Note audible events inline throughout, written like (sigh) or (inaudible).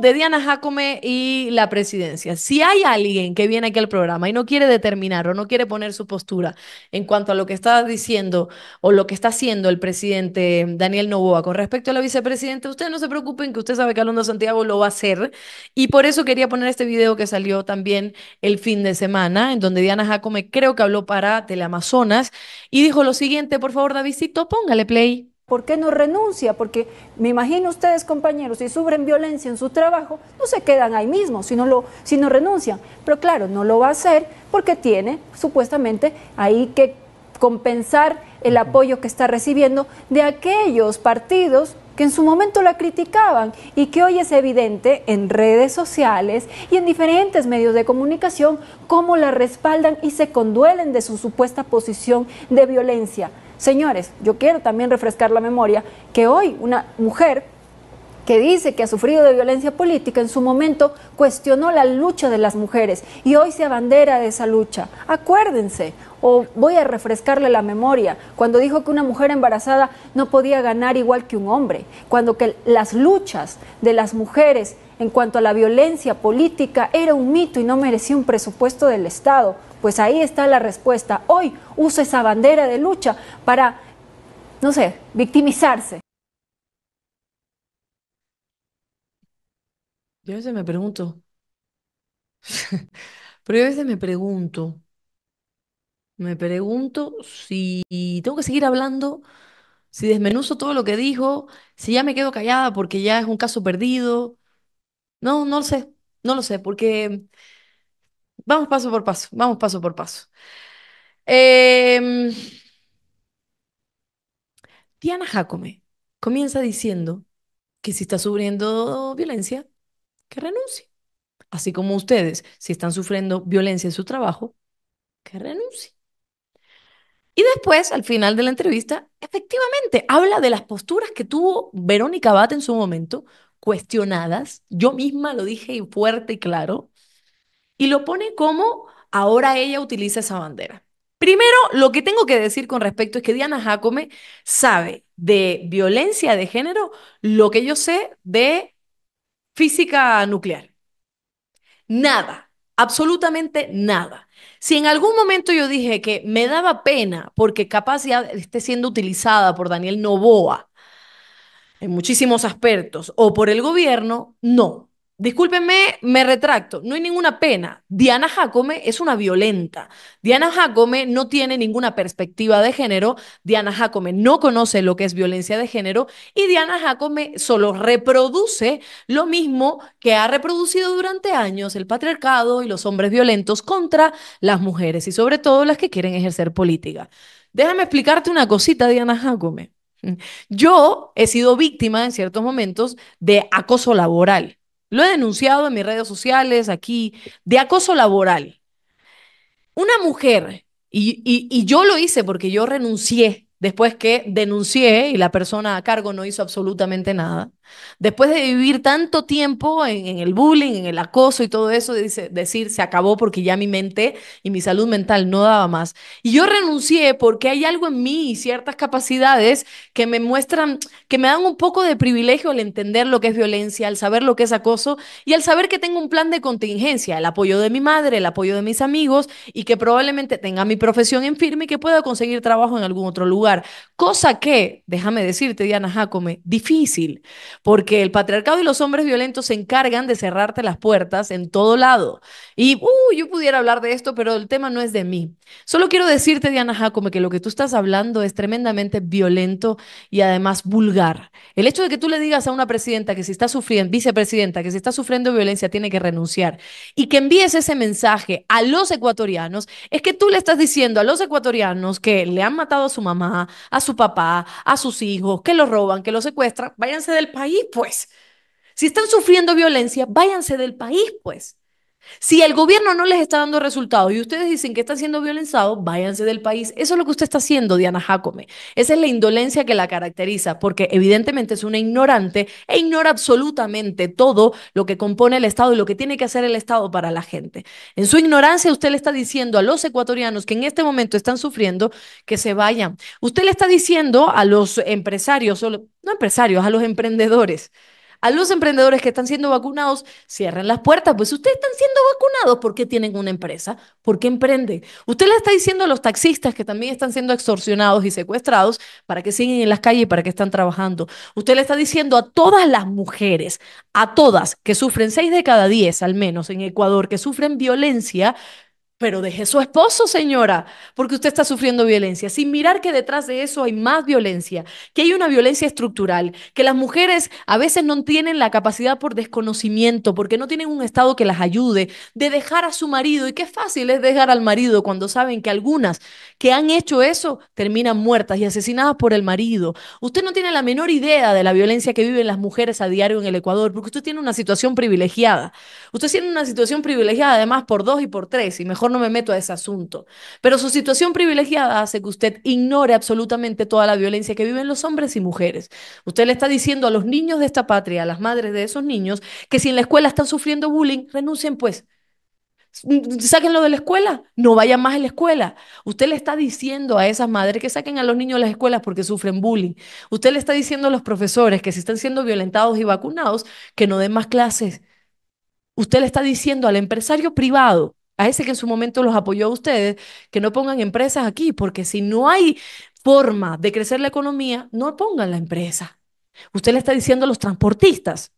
de Diana Jacome y la presidencia. Si hay alguien que viene aquí al programa y no quiere determinar o no quiere poner su postura en cuanto a lo que está diciendo o lo que está haciendo el presidente Daniel Novoa con respecto a la vicepresidenta, ustedes no se preocupen que usted sabe que Alonso Santiago lo va a hacer. Y por eso quería poner este video que salió también el fin de semana, en donde Diana Jacome creo que habló para Teleamazonas y dijo lo siguiente, por favor, Davidcito, póngale play. ¿Por qué no renuncia? Porque me imagino ustedes, compañeros, si sufren violencia en su trabajo, no se quedan ahí mismo, sino lo, si no renuncian. Pero claro, no lo va a hacer porque tiene supuestamente ahí que compensar el apoyo que está recibiendo de aquellos partidos que en su momento la criticaban y que hoy es evidente en redes sociales y en diferentes medios de comunicación cómo la respaldan y se conduelen de su supuesta posición de violencia. Señores, yo quiero también refrescar la memoria que hoy una mujer que dice que ha sufrido de violencia política, en su momento cuestionó la lucha de las mujeres y hoy se abandera de esa lucha. Acuérdense, o voy a refrescarle la memoria, cuando dijo que una mujer embarazada no podía ganar igual que un hombre, cuando que las luchas de las mujeres en cuanto a la violencia política era un mito y no merecía un presupuesto del Estado. Pues ahí está la respuesta. Hoy usa esa bandera de lucha para, no sé, victimizarse. Yo a veces me pregunto, (laughs) pero yo a veces me pregunto, me pregunto si tengo que seguir hablando, si desmenuzo todo lo que dijo, si ya me quedo callada porque ya es un caso perdido. No, no lo sé, no lo sé, porque Vamos paso por paso, vamos paso por paso. Diana em, Jacome comienza diciendo que si está sufriendo violencia, que renuncie. Así como ustedes, si están sufriendo violencia en su trabajo, que renuncie. Y después, al final de la entrevista, efectivamente, habla de las posturas que tuvo Verónica Bat en su momento, cuestionadas. Yo misma lo dije fuerte y claro, y lo pone como ahora ella utiliza esa bandera. Primero, lo que tengo que decir con respecto es que Diana Jacome sabe de violencia de género lo que yo sé de física nuclear. Nada, absolutamente nada. Si en algún momento yo dije que me daba pena porque capaz esté siendo utilizada por Daniel Novoa en muchísimos aspectos o por el gobierno, no. Discúlpenme, me retracto, no hay ninguna pena. Diana Jacome es una violenta. Diana Jacome no tiene ninguna perspectiva de género, Diana Jacome no conoce lo que es violencia de género y Diana Jacome solo reproduce lo mismo que ha reproducido durante años el patriarcado y los hombres violentos contra las mujeres y sobre todo las que quieren ejercer política. Déjame explicarte una cosita, Diana Jacome. Yo he sido víctima en ciertos momentos de acoso laboral. Lo he denunciado en mis redes sociales, aquí, de acoso laboral. Una mujer, y, y, yo lo hice porque yo renuncié después que denuncié y la persona a cargo no hizo absolutamente nada. Después de vivir tanto tiempo en, el bullying, en el acoso y todo eso, decir, se acabó porque ya mi mente y mi salud mental no daba más. Y yo renuncié porque hay algo en mí y ciertas capacidades que me muestran, que me dan un poco de privilegio al entender lo que es violencia, al saber lo que es acoso y al saber que tengo un plan de contingencia, el apoyo de mi madre, el apoyo de mis amigos y que probablemente tenga mi profesión en firme y que pueda conseguir trabajo en algún otro lugar. Cosa que, déjame decirte, Diana Jacome, difícil, porque el patriarcado y los hombres violentos se encargan de cerrarte las puertas en todo lado. Y uh, yo pudiera hablar de esto, pero el tema no es de mí. Solo quiero decirte, Diana Jacome, que lo que tú estás hablando es tremendamente violento y además vulgar. El hecho de que tú le digas a una presidenta que si está sufriendo, vicepresidenta, que si está sufriendo violencia tiene que renunciar y que envíes ese mensaje a los ecuatorianos, es que tú le estás diciendo a los ecuatorianos que le han matado a su mamá, a su papá, a sus hijos, que los roban, que los secuestran, váyanse del país pues. Si están sufriendo violencia, váyanse del país, pues. Si el gobierno no les está dando resultados y ustedes dicen que están siendo violenzados, váyanse del país. Eso es lo que usted está haciendo, Diana Jacome. Esa es la indolencia que la caracteriza, porque evidentemente es una ignorante e ignora absolutamente todo lo que compone el Estado y lo que tiene que hacer el Estado para la gente. En su ignorancia, usted le está diciendo a los ecuatorianos que en este momento están sufriendo que se vayan. Usted le está diciendo a los empresarios, no empresarios, a los emprendedores a los emprendedores que están siendo vacunados, cierren las puertas, pues ustedes están siendo vacunados porque tienen una empresa, porque emprenden. Usted le está diciendo a los taxistas que también están siendo extorsionados y secuestrados para que siguen en las calles y para que están trabajando. Usted le está diciendo a todas las mujeres, a todas que sufren seis de cada diez al menos en Ecuador, que sufren violencia, pero deje su esposo, señora, porque usted está sufriendo violencia, sin mirar que detrás de eso hay más violencia, que hay una violencia estructural, que las mujeres a veces no tienen la capacidad por desconocimiento, porque no tienen un Estado que las ayude, de dejar a su marido. Y qué fácil es dejar al marido cuando saben que algunas que han hecho eso terminan muertas y asesinadas por el marido. Usted no tiene la menor idea de la violencia que viven las mujeres a diario en el Ecuador, porque usted tiene una situación privilegiada. Usted tiene una situación privilegiada además por dos y por tres, y mejor no me meto a ese asunto. Pero su situación privilegiada hace que usted ignore absolutamente toda la violencia que viven los hombres y mujeres. Usted le está diciendo a los niños de esta patria, a las madres de esos niños, que si en la escuela están sufriendo bullying, renuncien pues sáquenlo de la escuela, no vayan más a la escuela. Usted le está diciendo a esas madres que saquen a los niños de las escuelas porque sufren bullying. Usted le está diciendo a los profesores que si están siendo violentados y vacunados, que no den más clases. Usted le está diciendo al empresario privado a ese que en su momento los apoyó a ustedes, que no pongan empresas aquí, porque si no hay forma de crecer la economía, no pongan la empresa. Usted le está diciendo a los transportistas,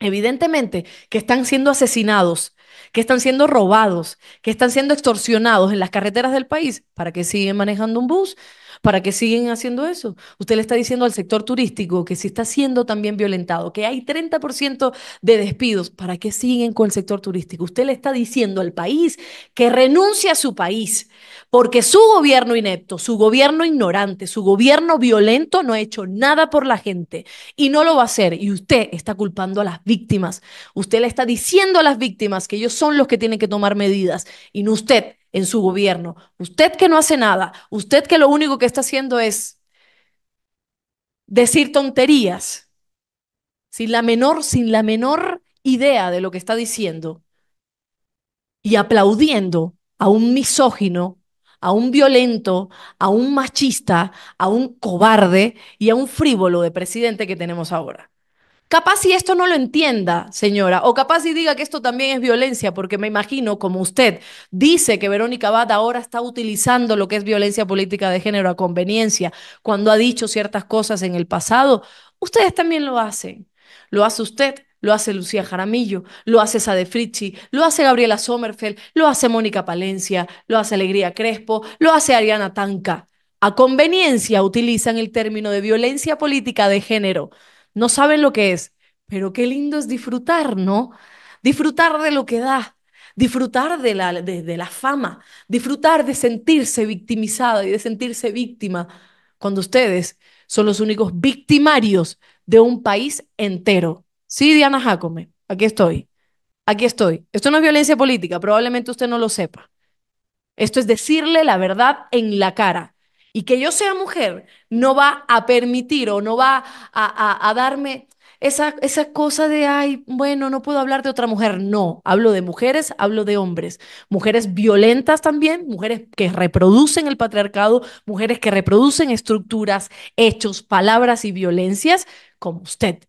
evidentemente, que están siendo asesinados, que están siendo robados, que están siendo extorsionados en las carreteras del país, ¿para que siguen manejando un bus? ¿Para qué siguen haciendo eso? Usted le está diciendo al sector turístico que se está siendo también violentado, que hay 30% de despidos. ¿Para qué siguen con el sector turístico? Usted le está diciendo al país que renuncie a su país, porque su gobierno inepto, su gobierno ignorante, su gobierno violento no ha hecho nada por la gente y no lo va a hacer. Y usted está culpando a las víctimas. Usted le está diciendo a las víctimas que ellos son los que tienen que tomar medidas y no usted en su gobierno. Usted que no hace nada, usted que lo único que está haciendo es decir tonterías, sin la menor, sin la menor idea de lo que está diciendo, y aplaudiendo a un misógino, a un violento, a un machista, a un cobarde y a un frívolo de presidente que tenemos ahora. Capaz si esto no lo entienda, señora, o capaz si diga que esto también es violencia, porque me imagino, como usted dice, que Verónica Abad ahora está utilizando lo que es violencia política de género a conveniencia, cuando ha dicho ciertas cosas en el pasado, ustedes también lo hacen. Lo hace usted, lo hace Lucía Jaramillo, lo hace Sade Fritzi, lo hace Gabriela Sommerfeld, lo hace Mónica Palencia, lo hace Alegría Crespo, lo hace Ariana Tanca. A conveniencia utilizan el término de violencia política de género no saben lo que es, pero qué lindo es disfrutar, ¿no? Disfrutar de lo que da, disfrutar de la, fama, disfrutar de sentirse victimizada y de sentirse víctima, cuando ustedes son los únicos victimarios de un país entero. Sí, Diana Jacome, aquí estoy, aquí estoy. Esto no es violencia política, probablemente usted no lo sepa. Esto es decirle la verdad en la cara. Y que yo sea mujer no va a permitir o no va a, darme esa, esa cosa de, ay, bueno, no puedo hablar de otra mujer. No, hablo de mujeres, hablo de hombres. Mujeres violentas también, mujeres que reproducen el patriarcado, mujeres que reproducen estructuras, hechos, palabras y violencias como usted,